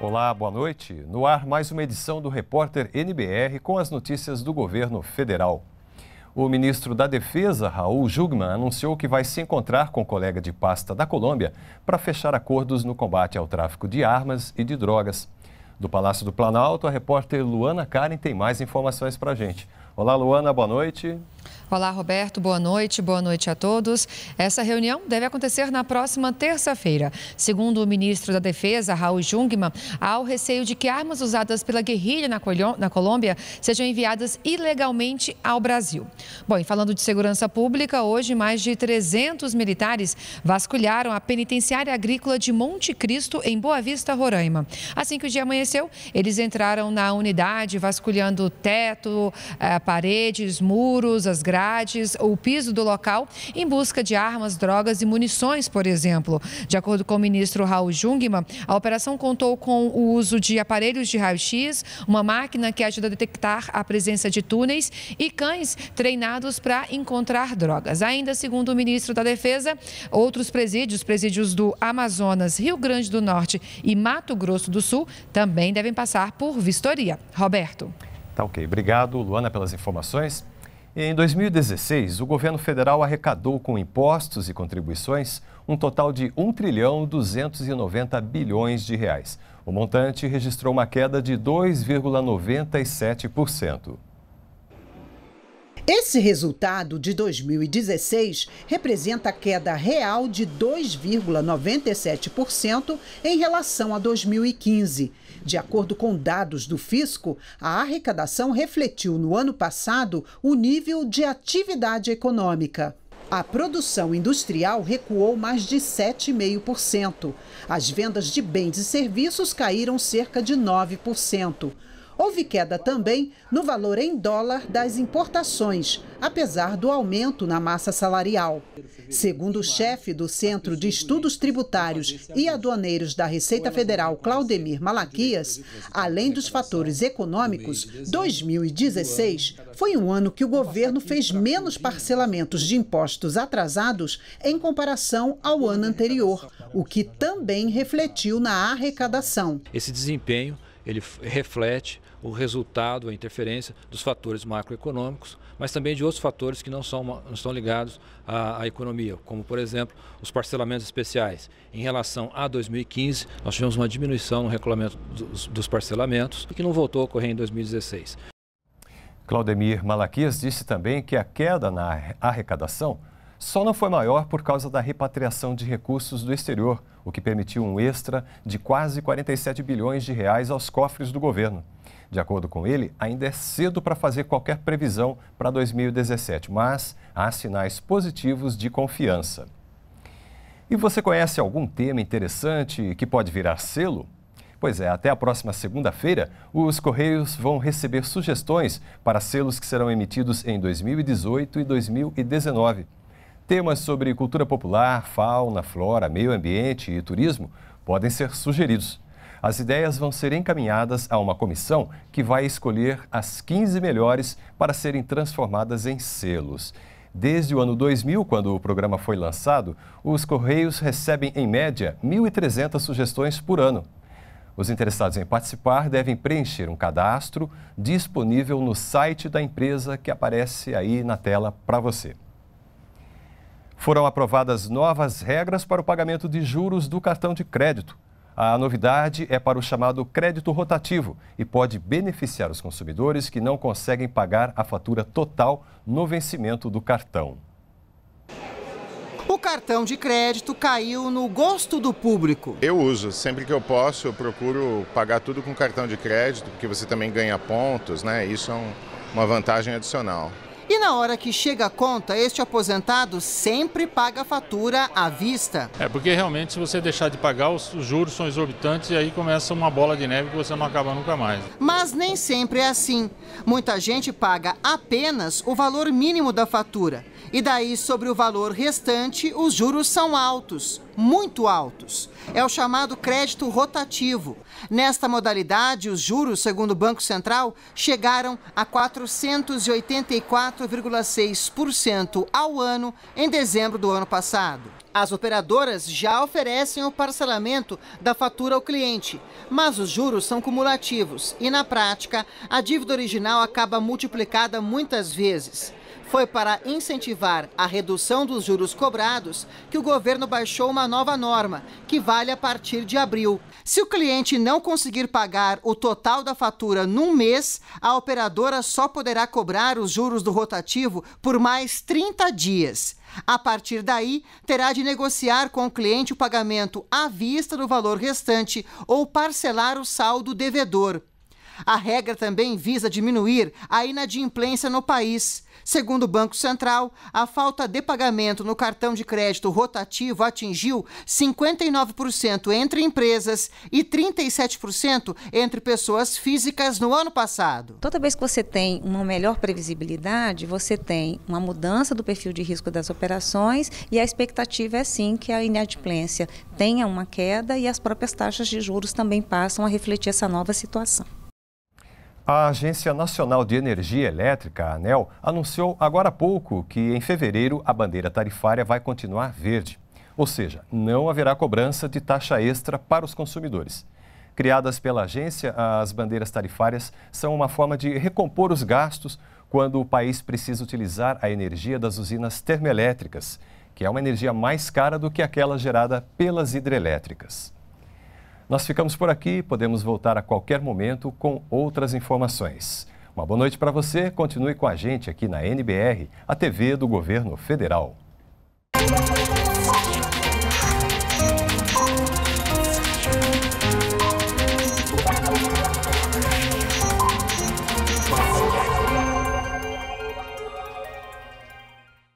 Olá, boa noite. No ar, mais uma edição do Repórter NBR com as notícias do governo federal. O ministro da Defesa, Raul Jugman, anunciou que vai se encontrar com o um colega de pasta da Colômbia para fechar acordos no combate ao tráfico de armas e de drogas. Do Palácio do Planalto, a repórter Luana Karen tem mais informações para a gente. Olá, Luana, boa noite. Olá, Roberto, boa noite, boa noite a todos. Essa reunião deve acontecer na próxima terça-feira. Segundo o ministro da Defesa, Raul Jungmann, há o receio de que armas usadas pela guerrilha na Colômbia sejam enviadas ilegalmente ao Brasil. Bom, e falando de segurança pública, hoje mais de 300 militares vasculharam a penitenciária agrícola de Monte Cristo, em Boa Vista, Roraima. Assim que o dia amanheceu, eles entraram na unidade, vasculhando teto, eh, paredes, muros, as grades ou o piso do local em busca de armas, drogas e munições, por exemplo. De acordo com o ministro Raul Jungmann, a operação contou com o uso de aparelhos de raio-x, uma máquina que ajuda a detectar a presença de túneis e cães treinados para encontrar drogas. Ainda segundo o ministro da Defesa, outros presídios, presídios do Amazonas, Rio Grande do Norte e Mato Grosso do Sul, também devem passar por vistoria. Roberto. Tá ok. Obrigado, Luana, pelas informações. Em 2016, o governo federal arrecadou com impostos e contribuições um total de 1 trilhão 290 bilhões de reais. O montante registrou uma queda de 2,97%. Esse resultado de 2016 representa a queda real de 2,97% em relação a 2015. De acordo com dados do fisco, a arrecadação refletiu no ano passado o nível de atividade econômica. A produção industrial recuou mais de 7,5%. As vendas de bens e serviços caíram cerca de 9%. Houve queda também no valor em dólar das importações, apesar do aumento na massa salarial. Segundo o chefe do Centro de Estudos Tributários e Aduaneiros da Receita Federal, Claudemir Malaquias, além dos fatores econômicos, 2016 foi um ano que o governo fez menos parcelamentos de impostos atrasados em comparação ao ano anterior, o que também refletiu na arrecadação. Esse desempenho ele reflete o resultado, a interferência dos fatores macroeconômicos, mas também de outros fatores que não são, não estão ligados à, à, economia, como, por exemplo, os parcelamentos especiais. Em relação a 2015, nós tivemos uma diminuição no regulamento dos, dos parcelamentos, que não voltou a ocorrer em 2016. Claudemir Malaquias disse também que a queda na arrecadação só não foi maior por causa da repatriação de recursos do exterior, o que permitiu um extra de quase 47 bilhões de reais aos cofres do governo. De acordo com ele, ainda é cedo para fazer qualquer previsão para 2017, mas há sinais positivos de confiança. E você conhece algum tema interessante que pode virar selo? Pois é, até a próxima segunda-feira, os Correios vão receber sugestões para selos que serão emitidos em 2018 e 2019. Temas sobre cultura popular, fauna, flora, meio ambiente e turismo podem ser sugeridos. As ideias vão ser encaminhadas a uma comissão que vai escolher as 15 melhores para serem transformadas em selos. Desde o ano 2000, quando o programa foi lançado, os Correios recebem, em média, 1.300 sugestões por ano. Os interessados em participar devem preencher um cadastro disponível no site da empresa que aparece aí na tela para você. Foram aprovadas novas regras para o pagamento de juros do cartão de crédito. A novidade é para o chamado crédito rotativo e pode beneficiar os consumidores que não conseguem pagar a fatura total no vencimento do cartão. O cartão de crédito caiu no gosto do público. Eu uso, sempre que eu posso, eu procuro pagar tudo com cartão de crédito, porque você também ganha pontos, né? Isso é um, uma vantagem adicional. E na hora que chega a conta, este aposentado sempre paga a fatura à vista. É porque realmente, se você deixar de pagar, os juros são exorbitantes e aí começa uma bola de neve que você não acaba nunca mais. Mas nem sempre é assim. Muita gente paga apenas o valor mínimo da fatura e daí, sobre o valor restante, os juros são altos, muito altos. É o chamado crédito rotativo. Nesta modalidade, os juros, segundo o Banco Central, chegaram a 484,6% ao ano em dezembro do ano passado. As operadoras já oferecem o parcelamento da fatura ao cliente, mas os juros são cumulativos e, na prática, a dívida original acaba multiplicada muitas vezes. Foi para incentivar a redução dos juros cobrados que o governo baixou uma nova norma, que vale a partir de abril. Se o cliente não conseguir pagar o total da fatura num mês, a operadora só poderá cobrar os juros do rotativo por mais 30 dias. A partir daí, terá de negociar com o cliente o pagamento à vista do valor restante ou parcelar o saldo devedor. A regra também visa diminuir a inadimplência no país. Segundo o Banco Central, a falta de pagamento no cartão de crédito rotativo atingiu 59% entre empresas e 37% entre pessoas físicas no ano passado. Toda vez que você tem uma melhor previsibilidade, você tem uma mudança do perfil de risco das operações e a expectativa é sim que a inadimplência tenha uma queda e as próprias taxas de juros também passam a refletir essa nova situação. A Agência Nacional de Energia Elétrica, a ANEL, anunciou agora há pouco que em fevereiro a bandeira tarifária vai continuar verde, ou seja, não haverá cobrança de taxa extra para os consumidores. Criadas pela agência, as bandeiras tarifárias são uma forma de recompor os gastos quando o país precisa utilizar a energia das usinas termoelétricas, que é uma energia mais cara do que aquela gerada pelas hidrelétricas. Nós ficamos por aqui, podemos voltar a qualquer momento com outras informações. Uma boa noite para você, continue com a gente aqui na NBR, a TV do Governo Federal.